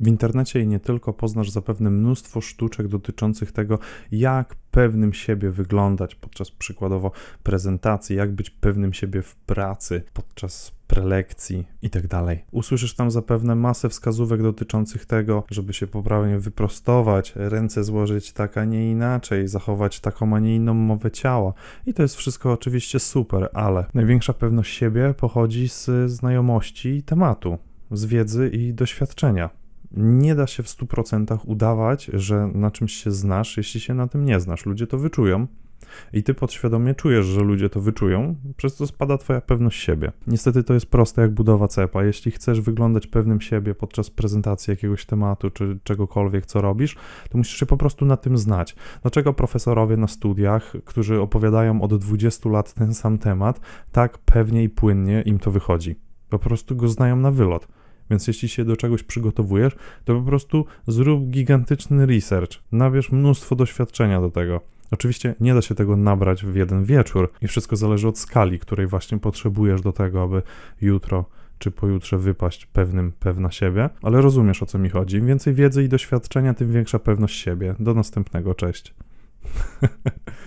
W internecie i nie tylko poznasz zapewne mnóstwo sztuczek dotyczących tego, jak pewnym siebie wyglądać podczas przykładowo prezentacji, jak być pewnym siebie w pracy, podczas prelekcji itd. Tak Usłyszysz tam zapewne masę wskazówek dotyczących tego, żeby się poprawnie wyprostować, ręce złożyć tak, a nie inaczej, zachować taką, a nie inną mowę ciała. I to jest wszystko oczywiście super, ale największa pewność siebie pochodzi z znajomości tematu, z wiedzy i doświadczenia nie da się w 100% udawać, że na czymś się znasz, jeśli się na tym nie znasz. Ludzie to wyczują. I ty podświadomie czujesz, że ludzie to wyczują, przez co spada twoja pewność siebie. Niestety to jest proste jak budowa cepa. Jeśli chcesz wyglądać pewnym siebie podczas prezentacji jakiegoś tematu czy czegokolwiek, co robisz, to musisz się po prostu na tym znać. Dlaczego profesorowie na studiach, którzy opowiadają od 20 lat ten sam temat, tak pewnie i płynnie im to wychodzi? Po prostu go znają na wylot. Więc jeśli się do czegoś przygotowujesz, to po prostu zrób gigantyczny research, nabierz mnóstwo doświadczenia do tego. Oczywiście nie da się tego nabrać w jeden wieczór i wszystko zależy od skali, której właśnie potrzebujesz do tego, aby jutro czy pojutrze wypaść pewnym pewna siebie, ale rozumiesz o co mi chodzi. Im więcej wiedzy i doświadczenia, tym większa pewność siebie. Do następnego, cześć.